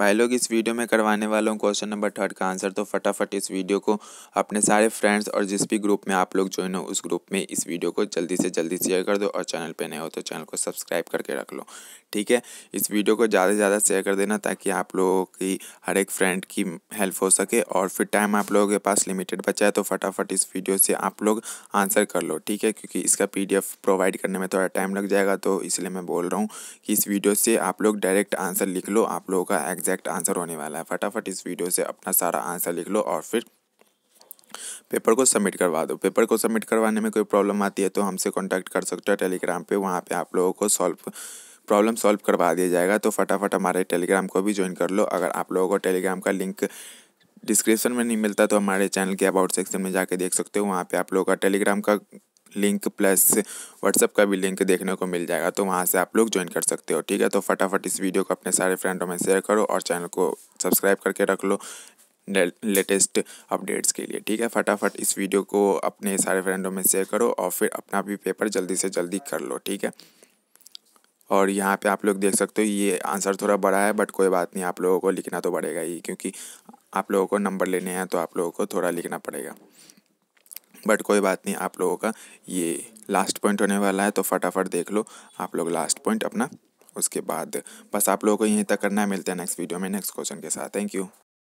भाई लोग इस वीडियो में करवाने वाला हूँ क्वेश्चन नंबर थर्ड का आंसर तो फटाफट इस वीडियो को अपने सारे फ्रेंड्स और जिस भी ग्रुप में आप लोग ज्वाइन हो उस ग्रुप में इस वीडियो को जल्दी से जल्दी शेयर कर दो और चैनल पर नए हो तो चैनल को सब्सक्राइब करके रख लो ठीक है इस वीडियो को ज़्यादा से ज़्यादा शेयर कर देना ताकि आप लोगों की हर एक फ्रेंड की हेल्प हो सके और फिर टाइम आप लोगों के पास लिमिटेड बचा है तो फटाफट इस वीडियो से आप लोग आंसर कर लो ठीक है क्योंकि इसका पी प्रोवाइड करने में थोड़ा टाइम लग जाएगा तो इसलिए मैं बोल रहा हूँ कि इस वीडियो से आप लोग डायरेक्ट आंसर लिख लो आप लोगों का एग्जाम एग्जैक्ट आंसर होने वाला है फटाफट इस वीडियो से अपना सारा आंसर लिख लो और फिर पेपर को सबमिट करवा दो पेपर को सबमिट करवाने में कोई प्रॉब्लम आती है तो हमसे कॉन्टैक्ट कर सकते हो टेलीग्राम पे वहाँ पे आप लोगों को सॉल्व प्रॉब्लम सॉल्व करवा दिया जाएगा तो फटाफट हमारे टेलीग्राम को भी ज्वाइन कर लो अगर आप लोगों को टेलीग्राम का लिंक डिस्क्रिप्शन में नहीं मिलता तो हमारे चैनल के अबाउट सेक्शन में जाके देख सकते हो वहाँ पे आप लोगों का टेलीग्राम का लिंक प्लस व्हाट्सअप का भी लिंक देखने को मिल जाएगा तो वहाँ से आप लोग ज्वाइन कर सकते हो ठीक है तो फटाफट इस वीडियो को अपने सारे फ्रेंडों में शेयर करो और चैनल को सब्सक्राइब करके रख लो लेटेस्ट अपडेट्स के लिए ठीक है फटाफट इस वीडियो को अपने सारे फ्रेंडों में शेयर करो और फिर अपना भी पेपर जल्दी से जल्दी कर लो ठीक है और यहाँ पे आप लोग देख सकते हो ये आंसर थोड़ा बड़ा है बट कोई बात नहीं आप लोगों को लिखना तो पड़ेगा ही क्योंकि आप लोगों को नंबर लेने हैं तो आप लोगों को थोड़ा लिखना पड़ेगा बट कोई बात नहीं आप लोगों का ये लास्ट पॉइंट होने वाला है तो फटाफट देख लो आप लोग लास्ट पॉइंट अपना उसके बाद बस आप लोगों को यहीं तक करना है मिलते हैं नेक्स्ट वीडियो में नेक्स्ट क्वेश्चन के साथ थैंक यू